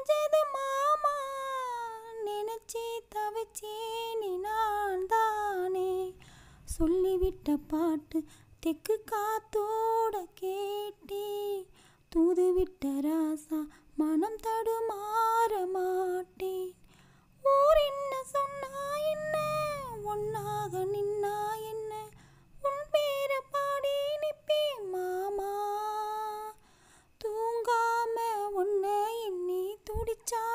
அலைஞ்சது மாமா நினைச்சி தவிச்சேனி நான் தானே சொல்லிவிட்ட பாட்டு தெக்கு காத்தோட கேட்டே தூது பிடிச்சா